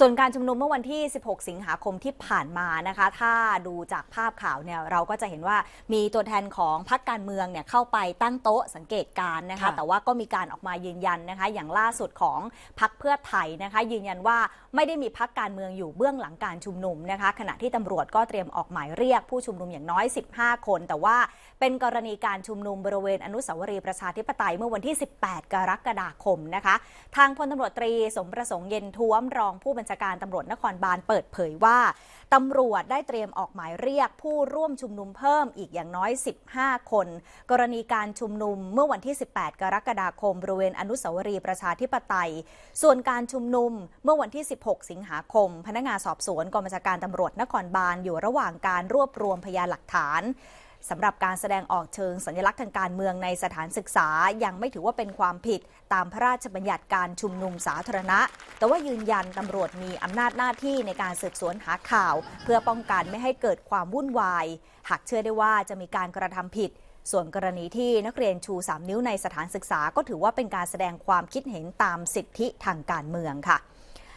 ส่วนการชุมนุมเมื่อวันที่ 16 สิงหาคมที่ผ่านมานะคะ ถ้าดูจากภาพข่าวเนี่ย เราก็จะเห็นว่ามีตัวแทนของพรรคการเมืองเนี่ย เข้าไปตั้งโต๊ะสังเกตการนะคะ แต่ว่าก็มีการออกมายืนยันนะคะ อย่างล่าสุดของพรรคเพื่อไทยนะคะ ยืนยันว่าไม่ได้มีพรรคการเมืองอยู่เบื้องหลังการชุมนุมนะคะ ขณะที่ตำรวจก็เตรียมออกหมายเรียก ผู้ชุมนุมอย่างน้อย 15 คน แต่ว่าเป็นกรณีการชุมนุมบริเวณอนุสาวรีย์ประชาธิปไตยเมื่อวันที่ 18 กรกฎาคมนะคะทางพลตำรวจตรีสมประสงค์เย็นท้วมรองผู้บัญชาการตำรวจนครบาลเปิดเผยว่าตำรวจได้เตรียมออกหมายเรียก ผู้ร่วมชุมนุมเพิ่มอีกอย่างน้อย15คน กรณีการชุมนุม เมื่อวันที่ 18 กรกฎาคมบริเวณอนุสาวรีย์ประชาธิปไตย ส่วนการชุมนุมเมื่อวันที่16สิงหาคม พนักงานสอบสวนกองบัญชาการตำรวจนครบาลอยู่ระหว่างการรวบรวมพยานหลักฐานสำหรับการแสดงออกเชิงสัญลักษณ์ทางการเมืองในสถานศึกษา ยังไม่ถือว่าเป็นความผิดตามพระราชบัญญัติการชุมนุมสาธารณะ แต่ว่ายืนยันตำรวจมีอำนาจหน้าที่ในการสืบสวนหาข่าวเพื่อป้องกันไม่ให้เกิดความวุ่นวาย หากเชื่อได้ว่าจะมีการกระทำผิด ส่วนกรณีที่นักเรียนชู 3 นิ้วในสถานศึกษาก็ถือว่าเป็นการแสดงความคิดเห็นตามสิทธิทางการเมืองค่ะ